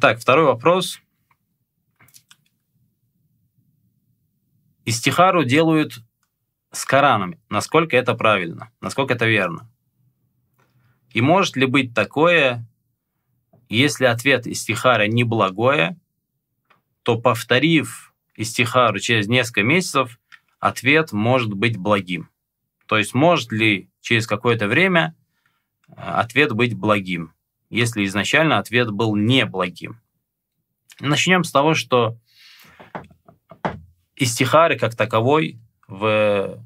Итак, второй вопрос. Истихару делают с Кораном. Насколько это правильно? Насколько это верно? И может ли быть такое, если ответ истихара неблагое, то повторив истихару через несколько месяцев, ответ может быть благим. То есть может ли через какое-то время э, ответ быть благим? если изначально ответ был неблагим. Начнем с того, что истихары как таковой в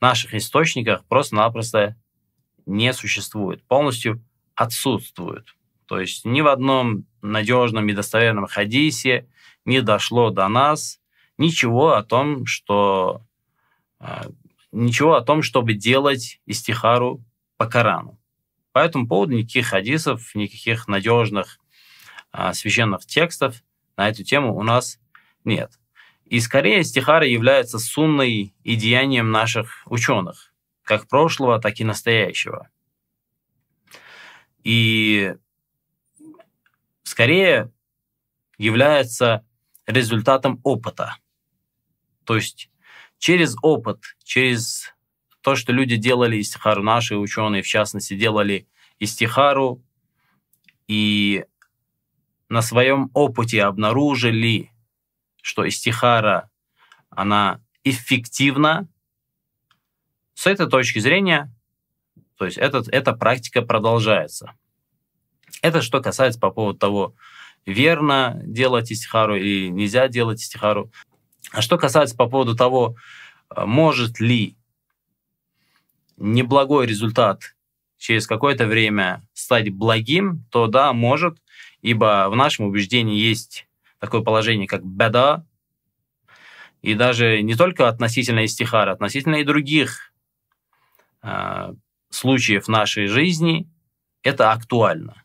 наших источниках просто-напросто не существует, полностью отсутствует. То есть ни в одном надежном и достоверном хадисе не дошло до нас ничего о том, что э, ничего о том, чтобы делать истихару по Корану. По этому поводу никаких хадисов, никаких надежных а, священных текстов на эту тему у нас нет. И скорее стихары являются сунной и деянием наших ученых, как прошлого, так и настоящего. И скорее является результатом опыта. То есть через опыт, через то, что люди делали истихару, наши ученые, в частности, делали истихару, и на своем опыте обнаружили, что истихара, она эффективна, с этой точки зрения, то есть этот, эта практика продолжается. Это что касается по поводу того, верно делать истихару или нельзя делать истихару. А что касается по поводу того, э, может ли неблагой результат через какое-то время стать благим, то да, может, ибо в нашем убеждении есть такое положение, как беда, и даже не только относительно истихара, относительно и других э, случаев нашей жизни, это актуально.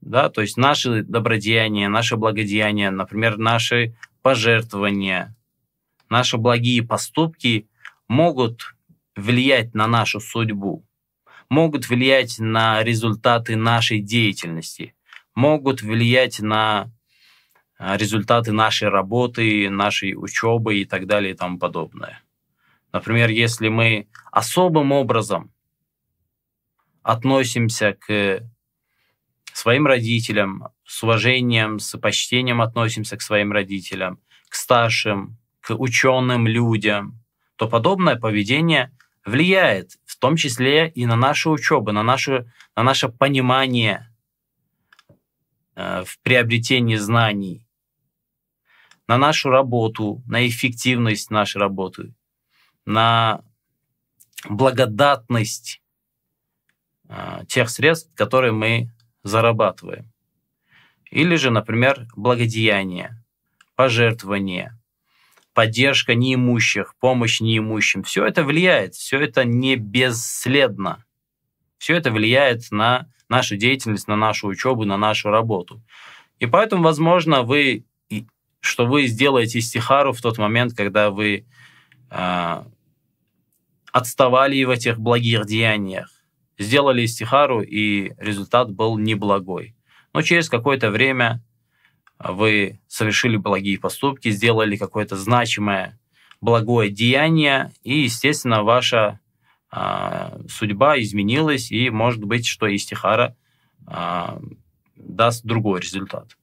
Да, то есть наши добродеяния, наши благодеяния, например, наши пожертвования, наши благие поступки могут влиять на нашу судьбу, могут влиять на результаты нашей деятельности, могут влиять на а, результаты нашей работы, нашей учебы и так далее и тому подобное. Например, если мы особым образом относимся к своим родителям, с уважением, с почтением относимся к своим родителям, к старшим, к ученым людям, то подобное поведение – влияет в том числе и на наши учебы, на наше, на наше понимание э, в приобретении знаний, на нашу работу, на эффективность нашей работы, на благодатность э, тех средств, которые мы зарабатываем. Или же, например, благодеяние, пожертвование – поддержка неимущих, помощь неимущим. Все это влияет, все это не бесследно. Все это влияет на нашу деятельность, на нашу учебу, на нашу работу. И поэтому, возможно, вы, что вы сделаете стихару в тот момент, когда вы э, отставали в этих благих деяниях, сделали стихару, и результат был неблагой. Но через какое-то время а вы совершили благие поступки, сделали какое-то значимое благое деяние, и, естественно, ваша э, судьба изменилась, и, может быть, что истихара э, даст другой результат.